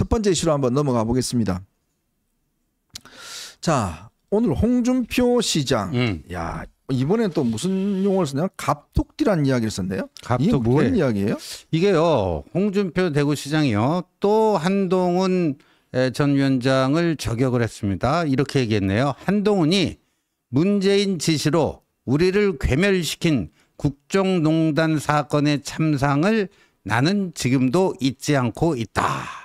첫 번째 이슈로 한번 넘어가 보겠습니다. 자, 오늘 홍준표 시장. 음. 야, 이번엔 또 무슨 용어를 쓰냐 갑툭튀란 이야기를 썼네요. 갑툭튀. 이게 이야기예요? 이게요. 홍준표 대구시장이요. 또 한동훈 전 위원장을 저격을 했습니다. 이렇게 얘기했네요. 한동훈이 문재인 지시로 우리를 괴멸시킨 국정농단 사건의 참상을 나는 지금도 잊지 않고 있다.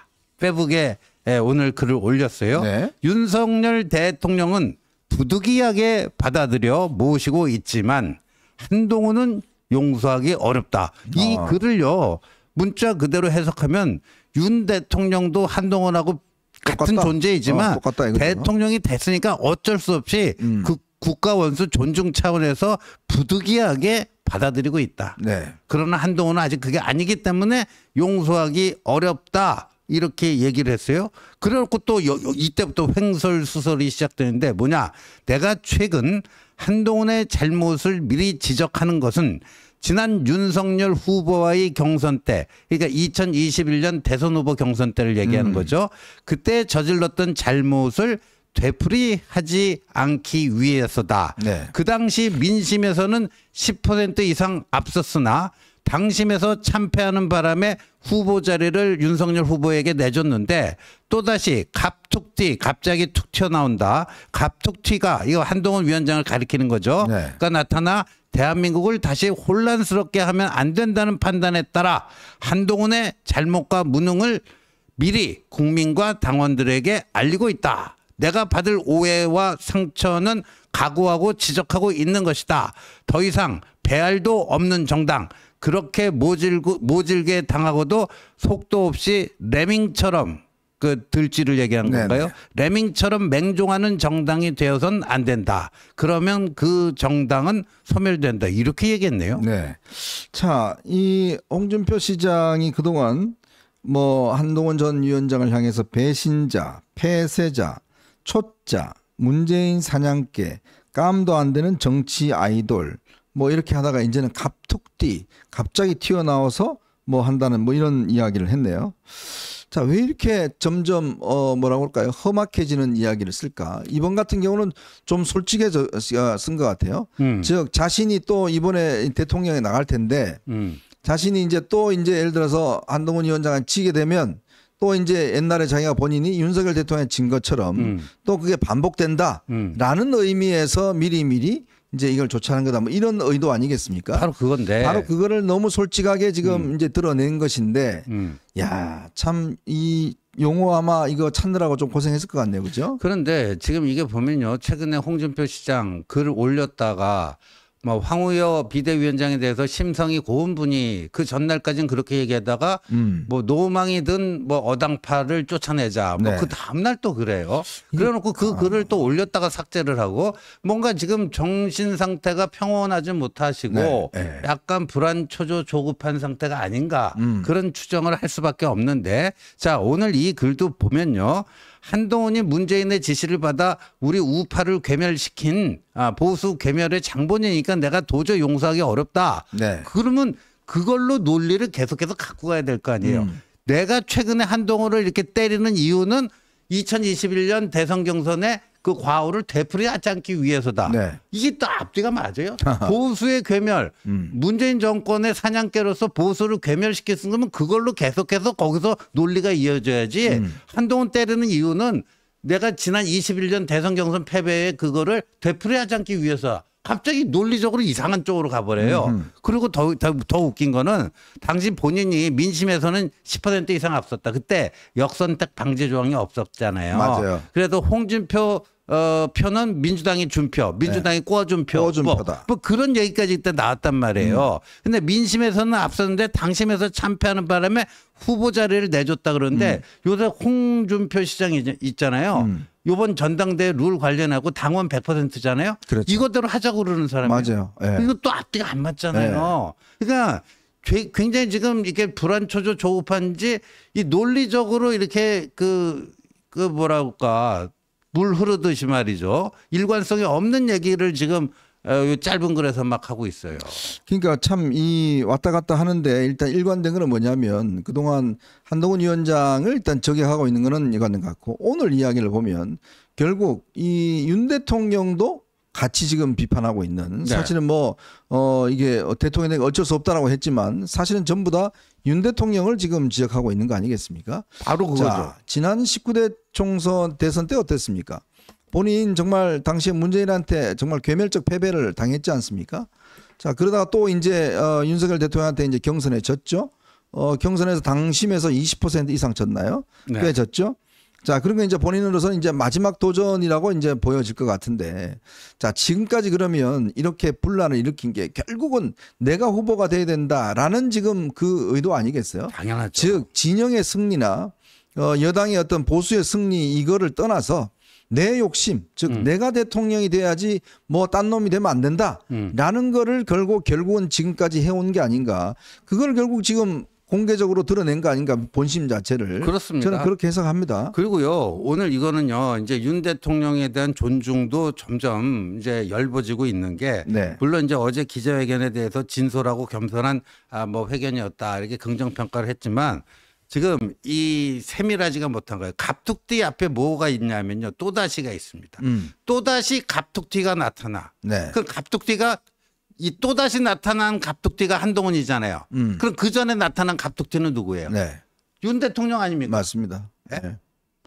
페북에 예, 오늘 글을 올렸어요. 네. 윤석열 대통령은 부득이하게 받아들여 모시고 있지만 한동훈은 용서하기 어렵다. 이 아. 글을요 문자 그대로 해석하면 윤 대통령도 한동훈하고 같은 같다 존재이지만 어, 똑같다, 대통령이 됐으니까 어쩔 수 없이 음. 그 국가 원수 존중 차원에서 부득이하게 받아들이고 있다. 네. 그러나 한동훈은 아직 그게 아니기 때문에 용서하기 어렵다. 이렇게 얘기를 했어요. 그래놓고 또 이때부터 횡설수설이 시작되는데 뭐냐. 내가 최근 한동훈의 잘못을 미리 지적하는 것은 지난 윤석열 후보와의 경선 때, 그러니까 2021년 대선 후보 경선 때를 얘기하는 음. 거죠. 그때 저질렀던 잘못을 되풀이하지 않기 위해서다. 네. 그 당시 민심에서는 10% 이상 앞섰으나 당심에서 참패하는 바람에 후보 자리를 윤석열 후보에게 내줬는데 또다시 갑툭튀 갑자기 툭 튀어나온다. 갑툭튀가 이거 한동훈 위원장을 가리키는 거죠. 네. 그러니까 나타나 대한민국을 다시 혼란스럽게 하면 안 된다는 판단에 따라 한동훈의 잘못과 무능을 미리 국민과 당원들에게 알리고 있다. 내가 받을 오해와 상처는 각오하고 지적하고 있는 것이다. 더 이상 배알도 없는 정당 그렇게 모질고, 모질게 당하고도 속도 없이 레밍처럼 그 들쥐를 얘기한 네, 건가요? 네네. 레밍처럼 맹종하는 정당이 되어선 안 된다. 그러면 그 정당은 소멸된다. 이렇게 얘기했네요. 네. 자, 이 홍준표 시장이 그동안 뭐 한동훈 전 위원장을 향해서 배신자, 폐쇄자, 초자, 문재인 사냥개, 깜도 안 되는 정치 아이돌 뭐 이렇게 하다가 이제는 갑툭튀 갑자기 튀어나와서 뭐 한다는 뭐 이런 이야기를 했네요. 자, 왜 이렇게 점점 어 뭐라고 할까요? 험악해지는 이야기를 쓸까? 이번 같은 경우는 좀 솔직해져 아, 쓴것 같아요. 음. 즉 자신이 또 이번에 대통령에 나갈 텐데 음. 자신이 이제 또 이제 예를 들어서 한동훈 위원장을 치게 되면 또 이제 옛날에 자기가 본인이 윤석열 대통령에 진 것처럼 음. 또 그게 반복된다라는 음. 의미에서 미리미리 이제 이걸 조치하는 거다 뭐 이런 의도 아니겠습니까? 바로 그건데 바로 그거를 너무 솔직하게 지금 음. 이제 드러낸 것인데 음. 야참 이 용어 아마 이거 찾느라고 좀 고생했을 것 같네요, 그죠? 그런데 지금 이게 보면요 최근에 홍준표 시장 글을 올렸다가 뭐 황우여 비대위원장에 대해서 심성이 고운 분이 그 전날까지는 그렇게 얘기하다가 음. 뭐 노망이든 뭐 어당파를 쫓아내자 뭐그 네. 다음날 또 그래요. 그래놓고 그 아. 글을 또 올렸다가 삭제를 하고 뭔가 지금 정신 상태가 평온하지 못하시고 네. 네. 약간 불안 초조 조급한 상태가 아닌가 음. 그런 추정을 할 수밖에 없는데 자 오늘 이 글도 보면요. 한동훈이 문재인의 지시를 받아 우리 우파를 괴멸시킨 아, 보수 괴멸의 장본이니까 이건 내가 도저히 용서하기 어렵다. 네. 그러면 그걸로 논리를 계속해서 갖고 가야 될 거 아니에요. 음. 내가 최근에 한동호를 이렇게 때리는 이유는 2021년 대선 경선에 그 과오를 되풀이하지 않기 위해서다. 네. 이게 또 앞뒤가 맞아요. 보수의 괴멸, 음. 문재인 정권의 사냥개로서 보수를 괴멸시켰으거면 그걸로 계속해서 거기서 논리가 이어져야지 음. 한동훈 때리는 이유는 내가 지난 21년 대선 경선 패배에 그거를 되풀이하지 않기 위해서 갑자기 논리적으로 이상한 쪽으로 가버려요. 음흠. 그리고 더, 더, 더 웃긴 거는 당신 본인이 민심에서는 10% 이상 앞섰다. 그때 역선택 방지 조항이 없었잖아요. 맞아요. 그래도 홍준표 어, 표는 민주당이 준 표, 민주당이 네. 꼬아준 표. 꼬아준 뭐, 표다. 뭐 그런 얘기까지 일단 나왔단 말이에요. 음. 근데 민심에서는 앞섰는데 당심에서 참패하는 바람에 후보 자리를 내줬다 그러는데 음. 요새 홍준표 시장 이 있잖아요. 음. 요번 전당대 룰 관련하고 당원 100%잖아요. 그렇죠. 이것대로 하자고 그러는 사람이에요. 맞아요. 네. 이거 또 앞뒤가 안 맞잖아요. 네. 그러니까 굉장히 지금 이렇게 불안 초조 조급한지 이 논리적으로 이렇게 그 그 뭐라 할까 물 흐르듯이 말이죠. 일관성이 없는 얘기를 지금 어, 짧은 글에서 막 하고 있어요. 그러니까 참 이 왔다 갔다 하는데 일단 일관된 거는 뭐냐면 그동안 한동훈 위원장을 일단 저격하고 있는 거는 일관된 것 같고 오늘 이야기를 보면 결국 이 윤 대통령도 같이 지금 비판하고 있는 네. 사실은 뭐 어 이게 대통령에게 어쩔 수 없다라고 했지만 사실은 전부 다 윤 대통령을 지금 지적하고 있는 거 아니겠습니까? 바로 그거죠. 자, 지난 19대 총선 대선 때 어땠습니까? 본인 정말 당시에 문재인한테 정말 괴멸적 패배를 당했지 않습니까? 자 그러다가 또 이제 어, 윤석열 대통령한테 이제 경선에 졌죠. 어, 경선에서 당심에서 20% 이상 졌나요? 네. 꽤 졌죠. 자, 그런 게 이제 본인으로서는 이제 마지막 도전이라고 이제 보여질 것 같은데. 자, 지금까지 그러면 이렇게 분란을 일으킨 게 결국은 내가 후보가 돼야 된다라는 지금 그 의도 아니겠어요? 당연하죠. 즉, 진영의 승리나 어, 여당의 어떤 보수의 승리 이거를 떠나서 내 욕심, 즉 음. 내가 대통령이 돼야지 뭐 딴 놈이 되면 안 된다라는 음. 거를 결국 결국은 지금까지 해온 게 아닌가. 그걸 결국 지금 공개적으로 드러낸 거 아닌가 본심 자체를 그렇습니다. 저는 그렇게 해석합니다. 그리고요 오늘 이거는요 이제 윤 대통령에 대한 존중도 점점 이제 열버지고 있는 게 네. 물론 이제 어제 기자회견에 대해서 진솔하고 겸손한 아 뭐 회견이었다 이렇게 긍정 평가를 했지만 지금 이 세밀하지가 못한 거예요. 갑툭튀 앞에 뭐가 있냐면요. 또다시가 있습니다. 음. 또다시 갑툭튀가 나타나. 네. 그 갑툭튀가 이 또다시 나타난 갑툭튀가 한동훈이잖아요. 음. 그럼 그 전에 나타난 갑툭튀는 누구예요? 네. 윤 대통령 아닙니까? 맞습니다. 예? 네?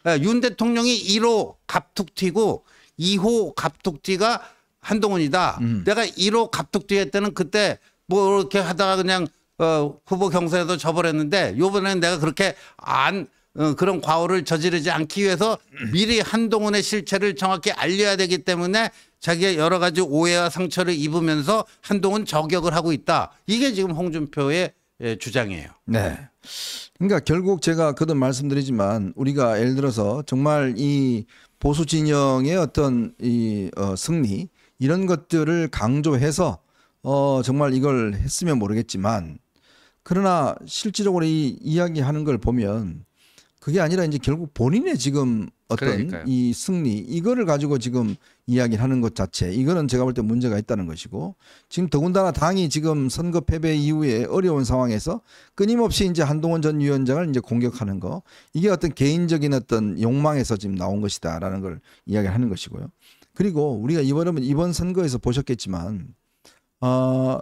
네. 네. 윤 대통령이 1호 갑툭튀고 2호 갑툭튀가 한동훈이다. 음. 내가 1호 갑툭튀 했때는 그때 뭐 이렇게 하다가 그냥 어, 후보 경선에도 저버렸는데 요번에는 내가 그렇게 안 어, 그런 과오를 저지르지 않기 위해서 미리 한동훈의 실체를 정확히 알려야 되기 때문에 자기가 여러 가지 오해와 상처를 입으면서 한동훈 저격을 하고 있다. 이게 지금 홍준표의 예, 주장이에요. 네. 그러니까 결국 제가 그도 말씀드리지만 우리가 예를 들어서 정말 이 보수 진영의 어떤 이 어, 승리 이런 것들을 강조해서 어 정말 이걸 했으면 모르겠지만 그러나 실질적으로 이 이야기하는 걸 보면 그게 아니라 이제 결국 본인의 지금 어떤 그러니까요. 이 승리 이거를 가지고 지금 이야기하는 것 자체 이거는 제가 볼 때 문제가 있다는 것이고 지금 더군다나 당이 지금 선거 패배 이후에 어려운 상황에서 끊임없이 이제 한동훈 전 위원장을 이제 공격하는 거 이게 어떤 개인적인 어떤 욕망에서 지금 나온 것이다라는 걸 이야기하는 것이고요. 그리고 우리가 이번에 이번 선거에서 보셨겠지만 어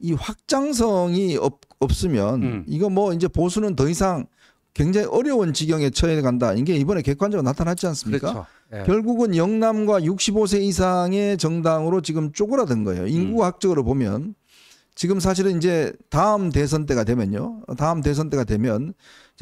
이 확장성이 없, 없으면 음. 이거 뭐 이제 보수는 더 이상 굉장히 어려운 지경에 처해 간다. 이게 이번에 객관적으로 나타났지 않습니까? 그렇죠. 예. 결국은 영남과 65세 이상의 정당으로 지금 쪼그라든 거예요. 음. 인구학적으로 음. 보면 지금 사실은 이제 다음 대선 때가 되면요. 다음 대선 때가 되면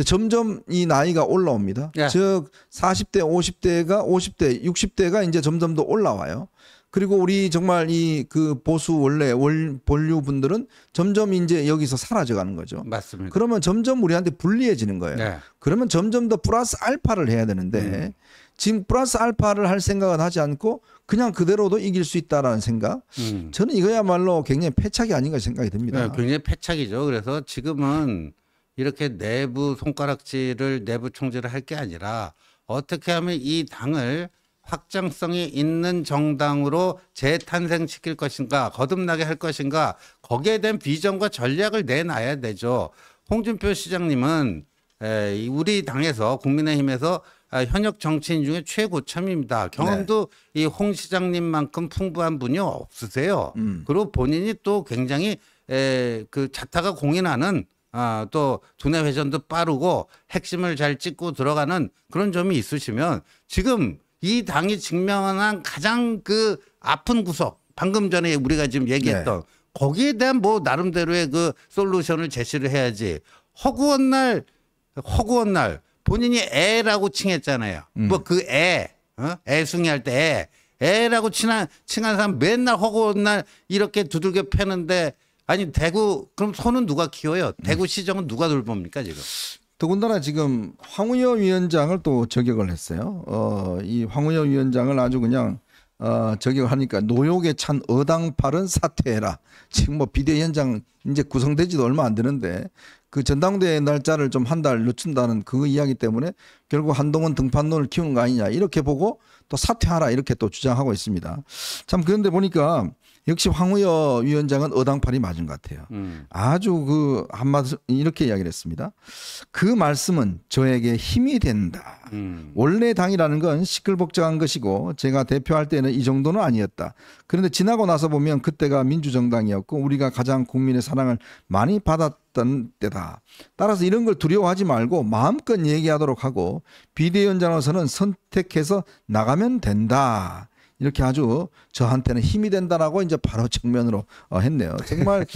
점점 이 나이가 올라옵니다. 예. 즉 40대, 50대가 50대, 60대가 이제 점점 더 올라와요. 그리고 우리 정말 이 그 보수 원래 원 본류 분들은 점점 이제 여기서 사라져 가는 거죠. 맞습니다. 그러면 점점 우리한테 불리해지는 거예요. 네. 그러면 점점 더 플러스 알파를 해야 되는데 음. 지금 플러스 알파를 할 생각은 하지 않고 그냥 그대로도 이길 수 있다라는 생각. 음. 저는 이거야말로 굉장히 패착이 아닌가 생각이 듭니다. 네, 굉장히 패착이죠. 그래서 지금은 이렇게 내부 손가락질을 내부 총질을 할 게 아니라 어떻게 하면 이 당을 확장성이 있는 정당으로 재탄생시킬 것인가 거듭나게 할 것인가 거기에 대한 비전과 전략을 내놔야 되죠. 홍준표 시장님은 우리 당에서 국민의힘에서 아, 현역 정치인 중에 최고참입니다. 경험도 네. 이홍 시장님만큼 풍부한 분이 없으세요. 음. 그리고 본인이 또 굉장히 에, 그 자타가 공인하는 아, 또 두뇌 회전도 빠르고 핵심을 잘 찍고 들어가는 그런 점이 있으시면 지금 이 당이 직면한 가장 그 아픈 구석 방금 전에 우리가 지금 얘기했던 네. 거기에 대한 뭐 나름대로의 그 솔루션을 제시를 해야지 허구한 날 허구한 날 본인이 애라고 칭했잖아요. 음. 뭐그 애, 어? 애숭이할 때 애, 애라고 칭한 칭한 사람 맨날 허구한 날 이렇게 두들겨 패는데 아니 대구 그럼 손은 누가 키워요? 대구 음. 시정은 누가 돌봅니까 지금? 더군다나 지금 황우여 위원장을 또 저격을 했어요. 어, 이 황우여 위원장을 아주 그냥 어, 저격하니까 노욕에 찬 어당파른 사퇴해라. 지금 뭐 비대위원장 이제 구성되지도 얼마 안 되는데 그 전당대회 날짜를 좀 한 달 늦춘다는 그 이야기 때문에 결국 한동훈 등판론을 키운 거 아니냐 이렇게 보고 또 사퇴하라 이렇게 또 주장하고 있습니다. 참 그런데 보니까 역시 황우여 위원장은 어당팔이 맞은 것 같아요. 음. 아주 그 한마디 이렇게 이야기를 했습니다. 그 말씀은 저에게 힘이 된다. 음. 원래 당이라는 건 시끌벅적한 것이고 제가 대표할 때는 이 정도는 아니었다. 그런데 지나고 나서 보면 그때가 민주정당이었고 우리가 가장 국민의 사랑을 많이 받았 던 때다. 따라서 이런 걸 두려워하지 말고 마음껏 얘기하도록 하고 비대위원장으로서는 선택해서 나가면 된다. 이렇게 아주 저한테는 힘이 된다라고 이제 바로 정면으로 어, 했네요. 정말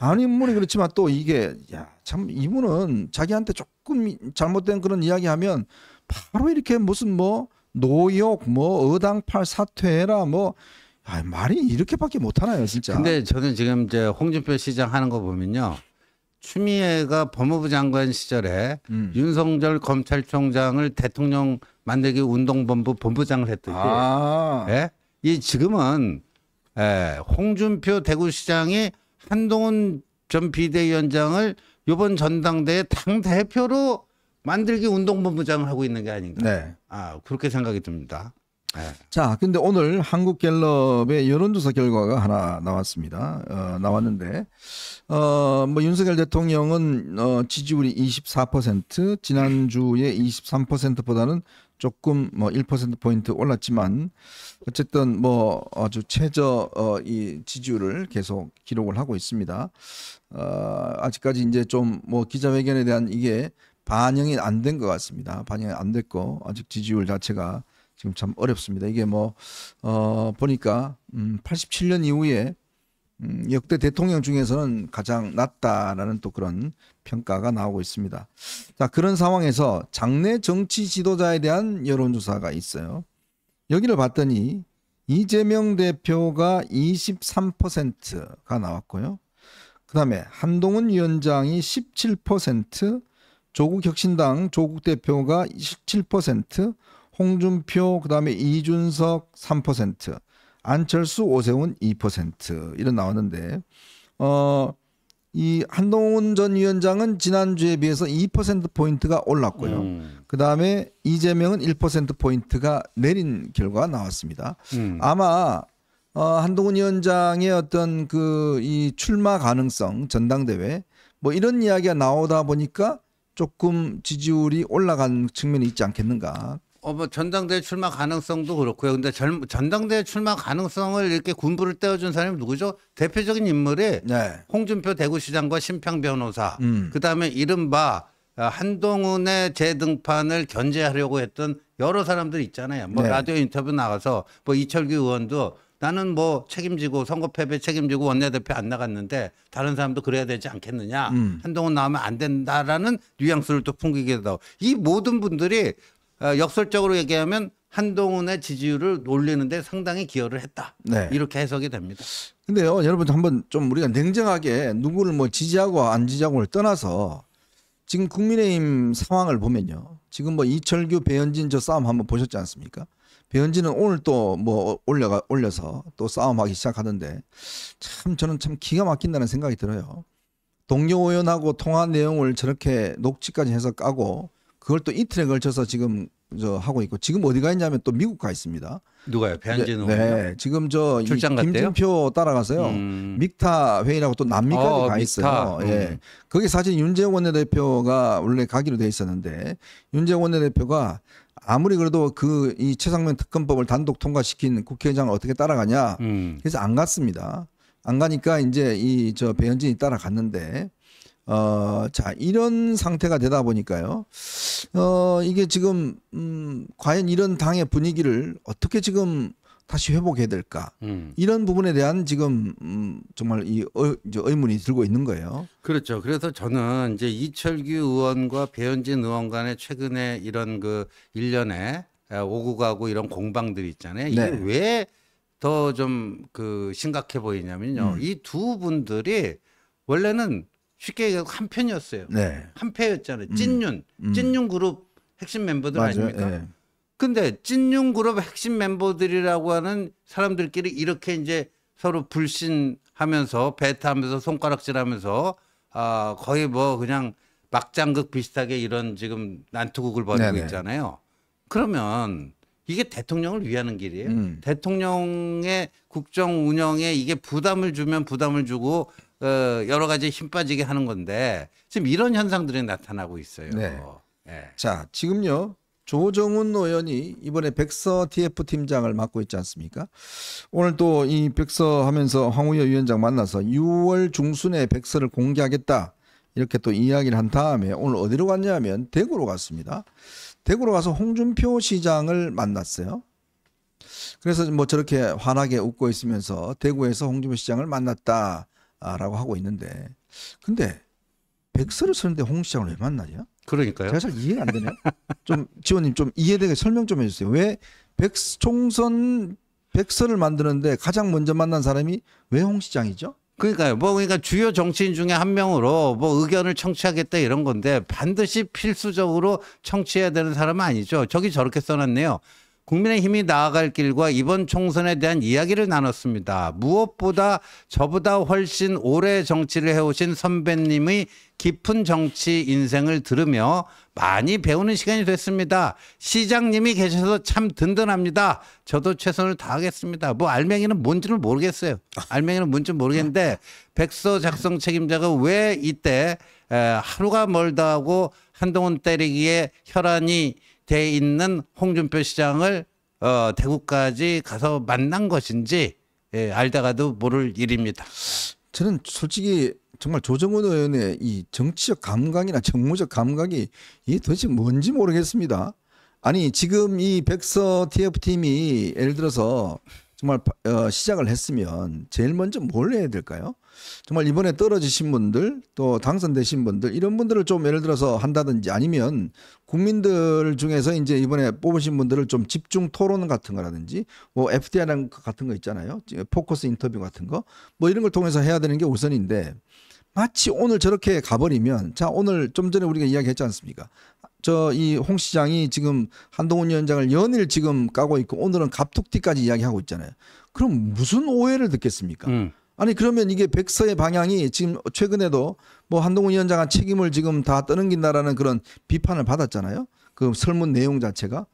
아는 인물이 그렇지만 또 이게 야, 참 이분은 자기한테 조금 잘못된 그런 이야기하면 바로 이렇게 무슨 뭐 노욕 뭐 어당팔 사퇴라 뭐 아, 말이 이렇게밖에 못 하나요, 진짜. 근데 저는 지금 이제 홍준표 시장 하는 거 보면요. 추미애가 법무부 장관 시절에 음. 윤석열 검찰총장을 대통령 만들기 운동본부 본부장을 했듯이 아. 예? 이 지금은 예, 홍준표 대구시장이 한동훈 전 비대위원장을 이번 전당대회 당 대표로 만들기 운동본부장을 하고 있는 게 아닌가. 네. 아 그렇게 생각이 듭니다. 네. 자, 근데 오늘 한국갤럽의 여론조사 결과가 하나 나왔습니다. 어, 나왔는데, 어, 뭐 윤석열 대통령은 어, 지지율이 24% 지난주에 23%보다는 조금 뭐 1%포인트 올랐지만 어쨌든 뭐 아주 최저 어, 이 지지율을 계속 기록을 하고 있습니다. 어, 아직까지 이제 좀 뭐 기자회견에 대한 이게 반영이 안 된 것 같습니다. 반영이 안 됐고 아직 지지율 자체가 지금 참 어렵습니다. 이게 뭐 어, 보니까 음, 87년 이후에 음, 역대 대통령 중에서는 가장 낮다라는 또 그런 평가가 나오고 있습니다. 자, 그런 상황에서 장래 정치 지도자에 대한 여론조사가 있어요. 여기를 봤더니 이재명 대표가 23%가 나왔고요. 그 다음에 한동훈 위원장이 17%, 조국 혁신당 조국 대표가 17%, 홍준표, 그 다음에 이준석 3%, 안철수, 오세훈 2% 이런 나왔는데, 어, 이 한동훈 전 위원장은 지난주에 비해서 2%포인트가 올랐고요. 음. 그 다음에 이재명은 1%포인트가 내린 결과가 나왔습니다. 음. 아마 어, 한동훈 위원장의 어떤 그 이 출마 가능성 전당대회 뭐 이런 이야기가 나오다 보니까 조금 지지율이 올라간 측면이 있지 않겠는가 어뭐 전당대회 출마 가능성도 그렇고요. 근데 전, 전당대회 출마 가능성을 이렇게 군부를 떼어준 사람이 누구죠? 대표적인 인물이 네. 홍준표 대구시장과 심평 변호사. 음. 그다음에 이른바 아, 한동훈의 재등판을 견제하려고 했던 여러 사람들 있잖아요. 뭐 네. 라디오 인터뷰 나가서 뭐 이철규 의원도 나는 뭐 책임지고 선거 패배 책임지고 원내대표 안 나갔는데 다른 사람도 그래야 되지 않겠느냐. 음. 한동훈 나오면 안 된다라는 뉘앙스를 또풍기게되고이 모든 분들이 어, 역설적으로 얘기하면 한동훈의 지지율을 올리는데 상당히 기여를 했다. 네. 이렇게 해석이 됩니다. 근데요, 여러분 한번 좀 우리가 냉정하게 누구를 뭐 지지하고 안 지지하고를 떠나서 지금 국민의힘 상황을 보면요. 지금 뭐 이철규, 배현진 저 싸움 한번 보셨지 않습니까? 배현진은 오늘 또 뭐 올려가 올려서 또 싸움하기 시작하는데 참 저는 참 기가 막힌다는 생각이 들어요. 동료 의원하고 통화 내용을 저렇게 녹취까지 해서 까고 그걸 또 이틀에 걸쳐서 지금 저 하고 있고 지금 어디가 있냐면 또 미국 가 있습니다. 누가요? 배한진 네, 의원. 네, 지금 저 출장 김진표 따라가서요. 음. 믹타 회의라고 또 남미까지 어, 가 있어요. 예. 음. 거기 사실 윤재원 원내대표가 원래 가기로 돼 있었는데 윤재원 원내대표가 아무리 그래도 그 이 최상면 특검법을 단독 통과시킨 국회의장을 어떻게 따라가냐. 음. 그래서 안 갔습니다. 안 가니까 이제 이 저 배현진이 따라갔는데 어, 자, 이런 상태가 되다 보니까요. 어, 이게 지금, 음, 과연 이런 당의 분위기를 어떻게 지금 다시 회복해야 될까. 음. 이런 부분에 대한 지금, 음, 정말 이 의, 의문이 들고 있는 거예요. 그렇죠. 그래서 저는 이제 이철규 의원과 배현진 의원 간의 최근에 이런 그일년에 오고 가고 이런 공방들 이 있잖아요. 이게 네. 왜더 좀 그 심각해 보이냐면요. 음. 이두 분들이 원래는 쉽게 얘기하면한 편이었어요. 네. 한 패였잖아요. 음. 찐윤, 음. 찐윤 그룹 핵심 멤버들 맞아요. 아닙니까? 네. 근데 찐윤 그룹 핵심 멤버들이라고 하는 사람들끼리 이렇게 이제 서로 불신하면서 배타하면서 손가락질하면서 아 거의 뭐 그냥 막장극 비슷하게 이런 지금 난투극을 벌이고 네네. 있잖아요. 그러면 이게 대통령을 위하는 길이에요. 음. 대통령의 국정 운영에 이게 부담을 주면 부담을 주고 그 여러 가지 힘 빠지게 하는 건데 지금 이런 현상들이 나타나고 있어요. 네. 네. 자, 지금요. 조정훈 의원이 이번에 백서 TF 팀장을 맡고 있지 않습니까? 오늘 또 이 백서 하면서 황우여 위원장 만나서 6월 중순에 백서를 공개하겠다. 이렇게 또 이야기를 한 다음에 오늘 어디로 갔냐면 대구로 갔습니다. 대구로 가서 홍준표 시장을 만났어요. 그래서 뭐 저렇게 환하게 웃고 있으면서 대구에서 홍준표 시장을 만났다. 라고 하고 있는데 근데 백서를 쓰는데 홍 시장을 왜 만나냐? 그러니까요. 제가 잘 이해가 안 되네요. 좀 지원님 좀 이해되게 설명 좀 해주세요. 왜 백, 총선 백서를 만드는데 가장 먼저 만난 사람이 왜 홍 시장이죠? 그러니까요. 뭐 그러니까 주요 정치인 중에 한 명으로 뭐 의견을 청취하겠다 이런 건데 반드시 필수적으로 청취해야 되는 사람은 아니죠. 저기 저렇게 써놨네요. 국민의힘이 나아갈 길과 이번 총선에 대한 이야기를 나눴습니다. 무엇보다 저보다 훨씬 오래 정치를 해오신 선배님의 깊은 정치 인생을 들으며 많이 배우는 시간이 됐습니다. 시장님이 계셔서 참 든든합니다. 저도 최선을 다하겠습니다. 뭐 알맹이는 뭔지는 모르겠어요. 알맹이는 뭔지 모르겠는데 백서 작성 책임자가 왜 이때 하루가 멀다 하고 한동훈 때리기에 혈안이 돼 있는 홍준표 시장을 어, 대구까지 가서 만난 것인지 예, 알다가도 모를 일입니다. 저는 솔직히 정말 조정훈 의원의 이 정치적 감각이나 정무적 감각이 이게 도대체 뭔지 모르겠습니다. 아니 지금 이 백서 TF팀이 예를 들어서 정말 어, 시작을 했으면 제일 먼저 뭘 해야 될까요? 정말 이번에 떨어지신 분들 또 당선되신 분들 이런 분들을 좀 예를 들어서 한다든지 아니면 국민들 중에서 이제 이번에 뽑으신 분들을 좀 집중 토론 같은 거라든지 뭐 FTI랑 그 같은 거 있잖아요. 포커스 인터뷰 같은 거 뭐 이런 걸 통해서 해야 되는 게 우선인데 마치 오늘 저렇게 가버리면 자 오늘 좀 전에 우리가 이야기했지 않습니까? 저 이 홍 시장이 지금 한동훈 위원장을 연일 지금 까고 있고 오늘은 갑툭튀까지 이야기하고 있잖아요. 그럼 무슨 오해를 듣겠습니까? 음. 아니 그러면 이게 백서의 방향이 지금 최근에도 뭐 한동훈 위원장한 책임을 지금 다 떠넘긴다라는 그런 비판을 받았잖아요. 그 설문 내용 자체가.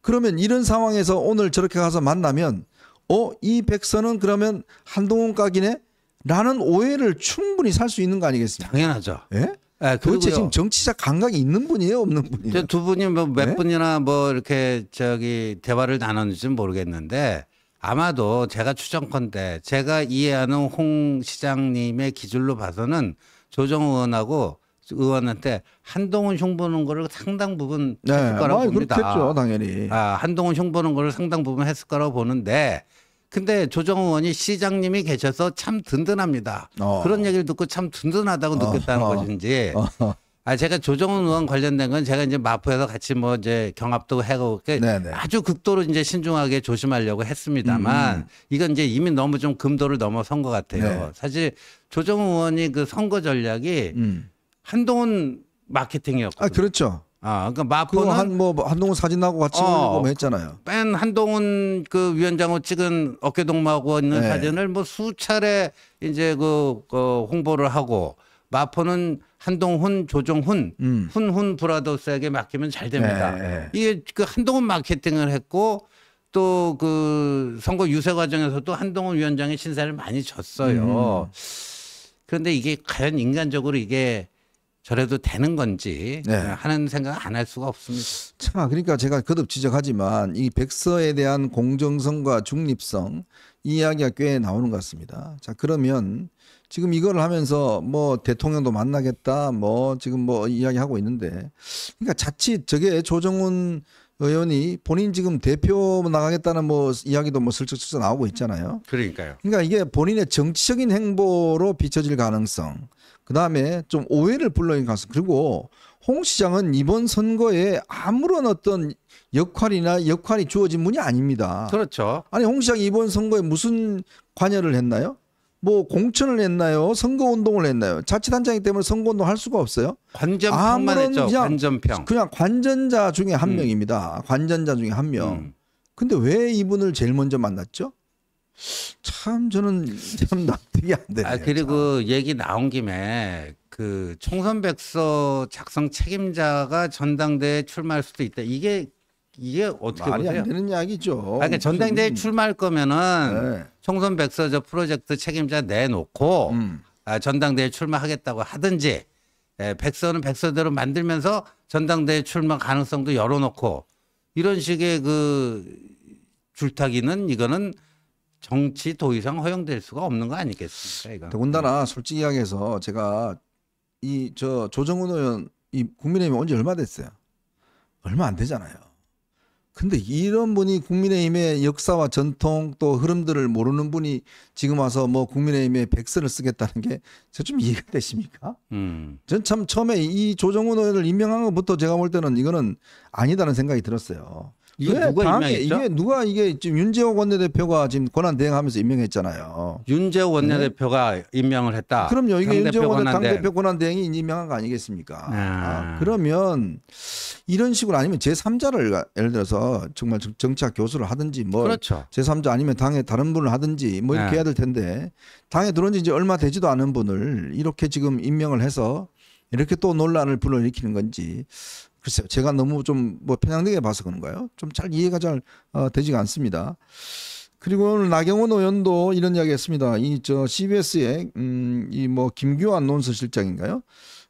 그러면 이런 상황에서 오늘 저렇게 가서 만나면 어 이 백서는 그러면 한동훈 각이네 라는 오해를 충분히 살 수 있는 거 아니겠습니까? 당연하죠. 예? 네, 도대체 지금 정치적 감각이 있는 분이에요, 없는 분이에요? 두 분이 뭐몇 네? 예? 분이나 뭐 이렇게 저기 대화를 나눴는지 모르겠는데 아마도 제가 추정컨대 제가 이해하는 홍 시장님의 기준로 으 봐서는 조정 의원하고 의원한테 한동훈 흉 보는 거를 상당 부분 네, 했을 거라고 아, 봅니다. 그렇겠죠, 당연히. 아, 한동훈 흉 보는 거를 상당 부분 했을 거라고 보는데 근데 조정 의원이 시장님이 계셔서 참 든든합니다. 어. 그런 얘기를 듣고 참 든든하다고 어. 느꼈다는 어. 것인지 어. 아 제가 조정훈 의원 관련된 건 제가 이제 마포에서 같이 뭐 이제 경합도 하고 네, 네. 아주 극도로 이제 신중하게 조심하려고 했습니다만 음, 음. 이건 이제 이미 너무 좀 금도를 넘어선 것 같아요. 네. 사실 조정훈 의원이 그 선거 전략이 음. 한동훈 마케팅이었고아 그렇죠. 아, 그러니까 마포는 한 뭐 한동훈 사진나고 같이 어, 올 뭐 했잖아요. 뺀 한동훈 그위원장으로 찍은 어깨 동무하고 있는 네. 사진을 뭐 수차례 이제 그, 그 홍보를 하고 마포는 한동훈, 조종훈 음. 훈훈 브라더스에게 맡기면 잘 됩니다. 네, 이게 그 한동훈 마케팅을 했고 또 그 선거 유세 과정에서도 한동훈 위원장의 신사를 많이 졌어요. 음. 그런데 이게 과연 인간적으로 이게 저래도 되는 건지 네. 하는 생각 안 할 수가 없습니다. 참 그러니까 제가 거듭 지적하지만 이 백서에 대한 공정성과 중립성 이 이야기가 꽤 나오는 것 같습니다. 자 그러면 지금 이걸 하면서 뭐 대통령도 만나겠다 뭐 지금 뭐 이야기하고 있는데 그러니까 자칫 저게 조정훈 의원이 본인 지금 대표 나가겠다는 뭐 이야기도 뭐 슬쩍슬쩍 나오고 있잖아요. 그러니까요. 그러니까 이게 본인의 정치적인 행보로 비춰질 가능성, 그 다음에 좀 오해를 불러일 가능성, 그리고 홍 시장은 이번 선거에 아무런 어떤 역할이나 역할이 주어진 분이 아닙니다. 그렇죠. 아니 홍 시장 이 이번 선거에 무슨 관여를 했나요? 뭐 공천을 했나요? 선거운동을 했나요? 자치단장이기 때문에 선거운동 할 수가 없어요. 관전평만 했죠. 그냥, 관전평. 그냥 관전자 중에 한 음. 명입니다. 관전자 중에 한 명. 음. 근데 왜 이분을 제일 먼저 만났죠? 참 저는 참 납득이 안 되네요. 아, 그리고 참. 얘기 나온 김에 그 총선 백서 작성 책임자가 전당대에 출마할 수도 있다. 이게 이게 어떻게 말이 보세요? 안 되는 이야기죠. 아니, 그러니까 전당대회 출마할 거면은 네. 총선 백서저 프로젝트 책임자 내놓고 음. 아, 전당대회 출마하겠다고 하든지 예, 백서는 백서대로 만들면서 전당대회 출마 가능성도 열어놓고 이런 식의 그 줄타기는 이거는 정치 도 이상 허용될 수가 없는 거 아니겠습니까? 이거. 더군다나 네. 솔직히 이야기해서 제가 이 저 조정훈 의원 이 국민의힘 언제 얼마 됐어요? 얼마 안 되잖아요. 근데 이런 분이 국민의힘의 역사와 전통 또 흐름들을 모르는 분이 지금 와서 뭐 국민의힘의 백서를 쓰겠다는 게 저 좀 이해가 되십니까? 음. 전참 처음에 이 조정훈 의원을 임명한 것부터 제가 볼 때는 이거는 아니다는 생각이 들었어요. 이게 그 누가 임명했죠? 이게 누가 이게 지금 윤재호 원내대표가 지금 권한 대행하면서 임명했잖아요. 윤재호 네? 원내대표가 네. 임명을 했다. 그럼요. 이게 윤재호 원내 당대표 권한 대행이 임명한 거 아니겠습니까? 아. 아, 그러면 이런 식으로 아니면 제 3자를 예를 들어서 정말 정치학 교수를 하든지 뭐 그렇죠. 제 3자 아니면 당에 다른 분을 하든지 뭐 이렇게 네. 해야 될 텐데 당에 들어온 지 이제 얼마 되지도 않은 분을 이렇게 지금 임명을 해서 이렇게 또 논란을 불러일으키는 건지 글쎄요. 제가 너무 좀 뭐 편향되게 봐서 그런가요? 좀 잘 이해가 잘 어, 되지가 않습니다. 그리고 오늘 나경원 의원도 이런 이야기 했습니다. 이 저 CBS의 음, 이 뭐 김규환 논설 실장인가요?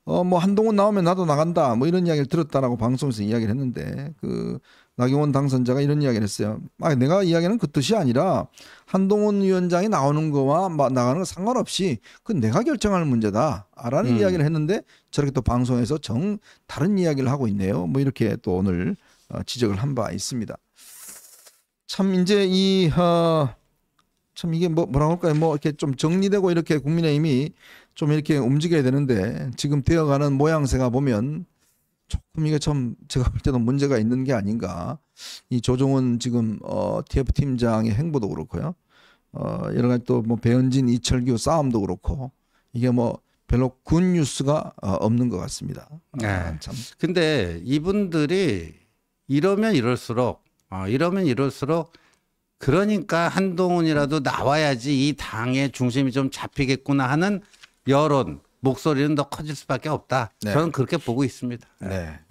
어, 뭐 한동훈 나오면 나도 나간다. 뭐 이런 이야기를 들었다라고 방송에서 이야기를 했는데 그 나경원 당선자가 이런 이야기를 했어요. 아, 내가 이야기하는 그 뜻이 아니라 한동훈 위원장이 나오는 거와 나가는 거 상관없이 그 내가 결정할 문제다. 라는 음. 이야기를 했는데 저렇게 또 방송에서 정 다른 이야기를 하고 있네요. 뭐 이렇게 또 오늘 어, 지적을 한 바 있습니다. 참 이제 이 어, 참 이게 뭐 뭐라고 할까요? 뭐 이렇게 좀 정리되고 이렇게 국민의힘이 좀 이렇게 움직여야 되는데 지금 되어가는 모양새가 보면 조금 이게 참 제가 볼 때는 문제가 있는 게 아닌가. 이 조종은 지금 어, TF 팀장의 행보도 그렇고요. 어, 여러 가지 또 뭐 배현진 이철규 싸움도 그렇고 이게 뭐 별로 군 뉴스가 어, 없는 것 같습니다. 아, 네. 아, 참. 근데 이분들이 이러면 이럴수록 어, 이러면 이럴수록 그러니까 한동훈이라도 나와야지 이 당의 중심이 좀 잡히겠구나 하는 여론 목소리는 더 커질 수밖에 없다. 네. 저는 그렇게 보고 있습니다. 네.